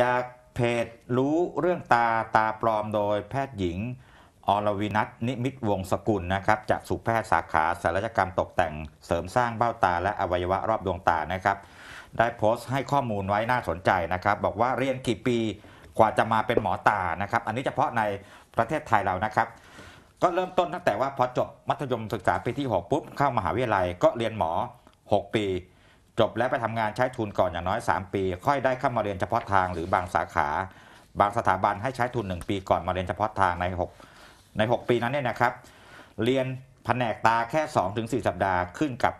จากเพจรู้เรื่องตาตาปลอมโดยแพทย์หญิงอรวินัทนิมิตวงสกุลนะครับจากสุแพทย์สาขาศัลยกรรมตกแต่งเสริมสร้างเบ้าตาและอวัยวะรอบดวงตานะครับ ได้โพสต์ให้ข้อมูลไว้น่าสนใจนะครับบอกว่าเรียนกี่ปีกว่าจะมาเป็นหมอตานะครับ อันนี้เฉพาะในประเทศไทยเรานะครับ ก็เริ่มต้นตั้งแต่ว่าพอจบมัธยมศึกษาปีที่ 6 ปุ๊บเข้ามหาวิทยาลัยก็เรียนหมอ 6 ปีจบแล้วไปทำงานใช้ทุนก่อนอย่างน้อย 3 ปี ค่อยได้เข้ามาเรียนเฉพาะทางหรือบางสาขา บางสถาบันให้ใช้ทุน 1 ปีก่อนมาเรียนเฉพาะทางใน6ใน 6 ปีนั้นเนี่ยนะครับเรียนแผนกตาแค่2สสัปดาห์ขึ้นกับ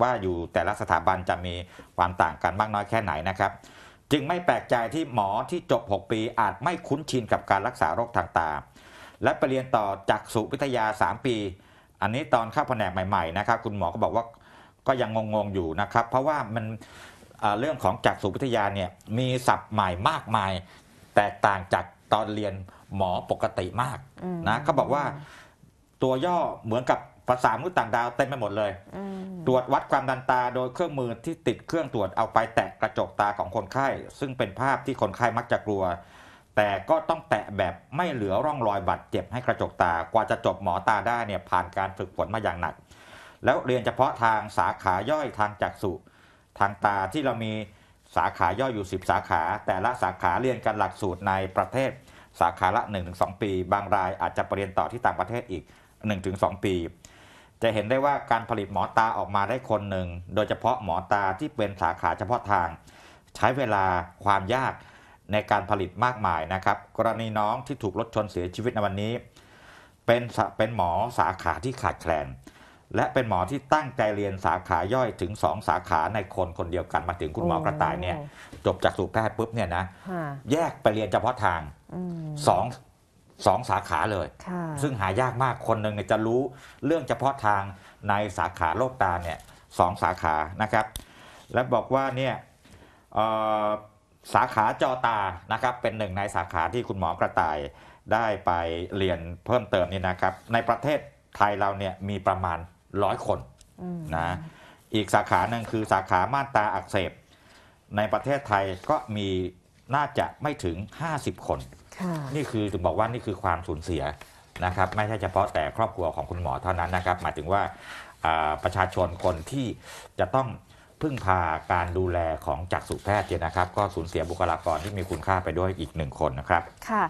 ว่าอยู่แต่ละสถาบันจะมีความต่างกันมากน้อยแค่ไหนนะครับจึงไม่แปลกใจที่หมอที่จบ 6 ปีอาจไม่คุ้นชินกับการรักษาโรคทางตาและไปเรียนต่อจากสุวิทยา 3 ปี อันนี้ตอนเข้าแผนกใหม่ๆนะครับคุณหมอก็บอกว่าก็ยังงงๆอยู่นะครับ เพราะว่ามันเรื่องของจักษุวิทยาเนี่ยมีศัพท์ใหม่มากมายแตกต่างจากตอนเรียนหมอปกติมากนะเขาบอกว่าตัวย่อเหมือนกับภาษามนุษย์ต่างดาวเต็มไปหมดเลยตรวจวัดความดันตาโดยเครื่องมือที่ติดเครื่องตรวจเอาไปแตะกระจกตาของคนไข้ ซึ่งเป็นภาพที่คนไข้มักจะกลัว แต่ก็ต้องแตะแบบไม่เหลือร่องรอยบาดเจ็บให้กระจกตา กว่าจะจบหมอตาได้เนี่ยผ่านการฝึกฝนมาอย่างหนักแล้วเรียนเฉพาะทางสาขาย่อยทางจักษุทางตาที่เรามีสาขาย่อยอยู่ 10 สาขา แต่ละสาขาเรียนกันหลักสูตรในประเทศ สาขาละ 1-2 ปี บางรายอาจจะไปเรียนต่อที่ต่างประเทศอีก 1-2 ปี จะเห็นได้ว่าการผลิตหมอตาออกมาได้คนหนึ่งโดยเฉพาะหมอตาที่เป็นสาขาเฉพาะทาง ใช้เวลาความยากในการผลิตมากมายนะครับ กรณีน้องที่ถูกรถชนเสียชีวิตในวันนี้ เป็นเป็นหมอสาขาที่ขาดแคลนและเป็นหมอที่ตั้งใจเรียนสาขาย่อยถึงสองสาขาในคนคนเดียวกันมาถึงคุณหมอกระต่ายเนี่ยจบจากสูตแพทย์ปุ๊บเนี่ยนะแยกไปเรียนเฉพาะทางสองสองสาขาเลย ซึ่งหายากมากคนหนึ่งจะรู้เรื่องเฉพาะทางในสาขาโรคตาเนี่ยสองสาขานะครับ และบอกว่าเนี่ยสาขาจอตานะครับ เป็นหนึ่งในสาขาที่คุณหมอกระต่ายได้ไปเรียนเพิ่มเติมนี่นะครับ ในประเทศไทยเราเนี่ยมีประมาณร้อยคนนะอีกสาขาหนึ่งคือสาขาม่านตาอักเสบ ในประเทศไทยก็มีน่าจะไม่ถึง 50 คน นี่คือถึงบอกว่านี่คือความสูญเสียนะครับ ไม่ใช่เฉพาะแต่ครอบครัวของคุณหมอเท่านั้นนะครับหมายถึงว่าประชาชนคนที่จะต้องพึ่งพาการดูแลของจักษุแพทย์เนี่ยนะครับ ก็สูญเสียบุคลากรที่มีคุณค่าไปด้วยอีกหนึ่งคนนะครับ ค่ะ